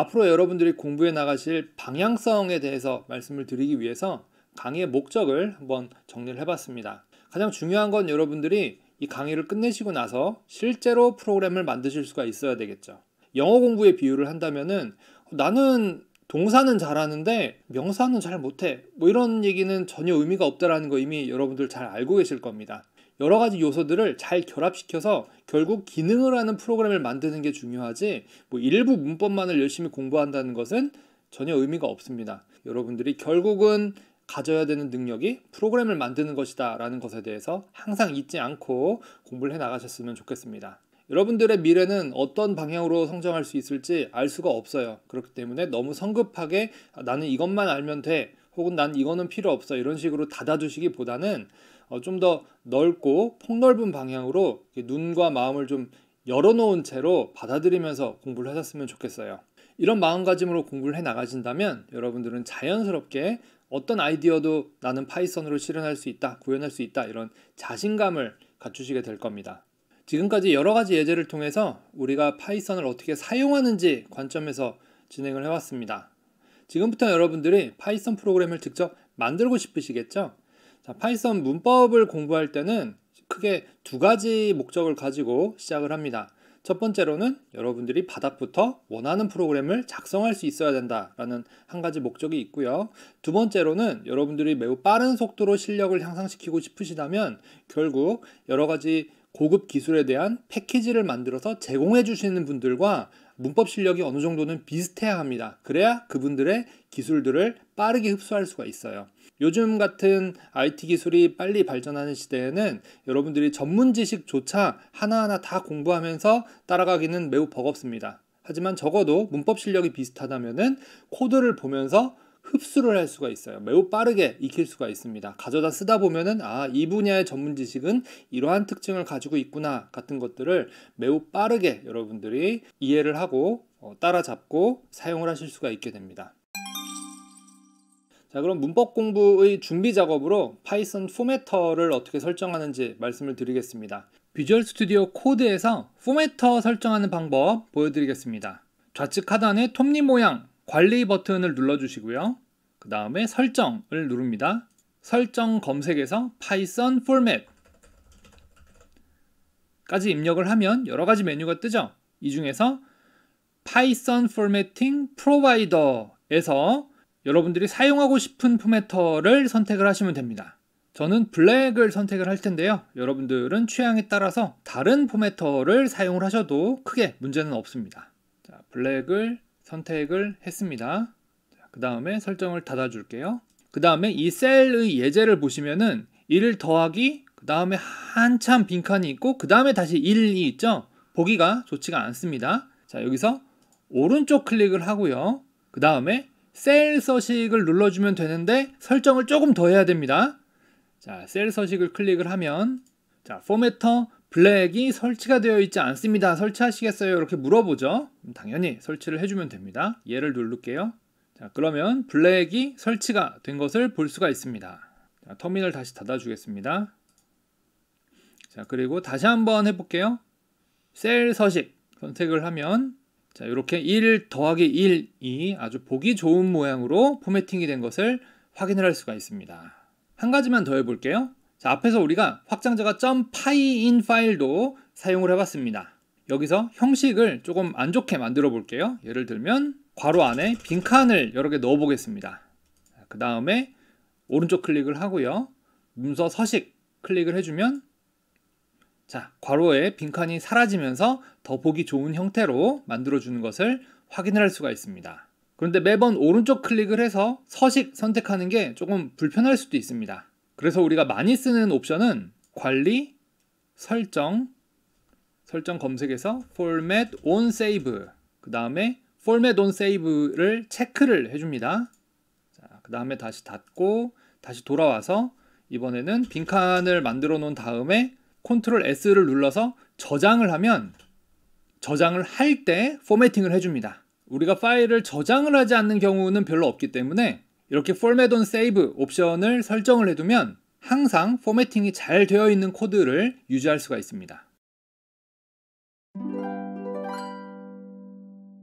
앞으로 여러분들이 공부해 나가실 방향성에 대해서 말씀을 드리기 위해서 강의의 목적을 한번 정리를 해봤습니다. 가장 중요한 건 여러분들이 이 강의를 끝내시고 나서 실제로 프로그램을 만드실 수가 있어야 되겠죠. 영어 공부에 비유를 한다면은 어, 나는 동사는 잘하는데 명사는 잘 못해. 뭐 이런 얘기는 전혀 의미가 없다라는 거 이미 여러분들 잘 알고 계실 겁니다. 여러 가지 요소들을 잘 결합시켜서 결국 기능을 하는 프로그램을 만드는 게 중요하지 뭐 일부 문법만을 열심히 공부한다는 것은 전혀 의미가 없습니다. 여러분들이 결국은 가져야 되는 능력이 프로그램을 만드는 것이다 라는 것에 대해서 항상 잊지 않고 공부를 해 나가셨으면 좋겠습니다. 여러분들의 미래는 어떤 방향으로 성장할 수 있을지 알 수가 없어요. 그렇기 때문에 너무 성급하게 나는 이것만 알면 돼 혹은 난 이거는 필요 없어 이런 식으로 닫아주시기보다는 어, 좀더 넓고 폭넓은 방향으로 눈과 마음을 좀 열어놓은 채로 받아들이면서 공부를 하셨으면 좋겠어요. 이런 마음가짐으로 공부를 해 나가신다면 여러분들은 자연스럽게 어떤 아이디어도 나는 파이썬으로 실현할 수 있다, 구현할 수 있다 이런 자신감을 갖추시게 될 겁니다. 지금까지 여러 가지 예제를 통해서 우리가 파이썬을 어떻게 사용하는지 관점에서 진행을 해왔습니다. 지금부터 여러분들이 파이썬 프로그램을 직접 만들고 싶으시겠죠? 자, 파이썬 문법을 공부할 때는 크게 두 가지 목적을 가지고 시작을 합니다. 첫 번째로는 여러분들이 바닥부터 원하는 프로그램을 작성할 수 있어야 된다라는 한 가지 목적이 있고요. 두 번째로는 여러분들이 매우 빠른 속도로 실력을 향상시키고 싶으시다면 결국 여러 가지 고급 기술에 대한 패키지를 만들어서 제공해 주시는 분들과 문법 실력이 어느 정도는 비슷해야 합니다. 그래야 그분들의 기술들을 빠르게 흡수할 수가 있어요. 요즘 같은 IT 기술이 빨리 발전하는 시대에는 여러분들이 전문 지식조차 하나하나 다 공부하면서 따라가기는 매우 버겁습니다. 하지만 적어도 문법 실력이 비슷하다면은 코드를 보면서 흡수를 할 수가 있어요. 매우 빠르게 익힐 수가 있습니다. 가져다 쓰다 보면은 아, 이 분야의 전문 지식은 이러한 특징을 가지고 있구나 같은 것들을 매우 빠르게 여러분들이 이해를 하고 어, 따라잡고 사용을 하실 수가 있게 됩니다. 자, 그럼 문법 공부의 준비 작업으로 파이썬 포매터를 어떻게 설정하는지 말씀을 드리겠습니다. 비주얼 스튜디오 코드에서 포매터 설정하는 방법 보여드리겠습니다. 좌측 하단에 톱니 모양 관리 버튼을 눌러주시고요. 그 다음에 설정을 누릅니다. 설정 검색에서 파이썬 포맷 까지 입력을 하면 여러 가지 메뉴가 뜨죠. 이 중에서 파이썬 포매팅 프로바이더에서 여러분들이 사용하고 싶은 포맷터를 선택을 하시면 됩니다. 저는 블랙을 선택을 할 텐데요. 여러분들은 취향에 따라서 다른 포맷터를 사용을 하셔도 크게 문제는 없습니다. 자, 블랙을 선택을 했습니다. 그 다음에 설정을 닫아줄게요. 그 다음에 이 셀의 예제를 보시면은 1 더하기 그 다음에 한참 빈칸이 있고 그 다음에 다시 1이 있죠. 보기가 좋지가 않습니다. 자 여기서 오른쪽 클릭을 하고요. 그 다음에 셀 서식을 눌러주면 되는데 설정을 조금 더 해야 됩니다. 자, 셀 서식을 클릭을 하면 자, 포메터 블랙이 설치가 되어 있지 않습니다. 설치하시겠어요? 이렇게 물어보죠. 당연히 설치를 해주면 됩니다. 얘를 누를게요. 자, 그러면 블랙이 설치가 된 것을 볼 수가 있습니다. 자, 터미널 다시 닫아주겠습니다. 자, 그리고 다시 한번 해볼게요. 셀 서식 선택을 하면 자, 이렇게 1 더하기 1, 이 아주 보기 좋은 모양으로 포매팅이 된 것을 확인을 할 수가 있습니다. 한 가지만 더 해볼게요. 자, 앞에서 우리가 확장자가 .pyin 파일도 사용을 해봤습니다. 여기서 형식을 조금 안 좋게 만들어 볼게요. 예를 들면 괄호 안에 빈칸을 여러 개 넣어 보겠습니다. 그 다음에 오른쪽 클릭을 하고요. 문서 서식 클릭을 해주면 자, 괄호에 빈칸이 사라지면서 더 보기 좋은 형태로 만들어주는 것을 확인을 할 수가 있습니다. 그런데 매번 오른쪽 클릭을 해서 서식 선택하는 게 조금 불편할 수도 있습니다. 그래서 우리가 많이 쓰는 옵션은 관리, 설정, 설정 검색에서 format on save 그 다음에 format on save를 체크를 해줍니다. 그 다음에 다시 닫고 다시 돌아와서 이번에는 빈칸을 만들어 놓은 다음에 Ctrl S를 눌러서 저장을 하면 저장을 할 때 포매팅을 해줍니다. 우리가 파일을 저장을 하지 않는 경우는 별로 없기 때문에 이렇게 format on save 옵션을 설정을 해두면 항상 포매팅이 잘 되어 있는 코드를 유지할 수가 있습니다.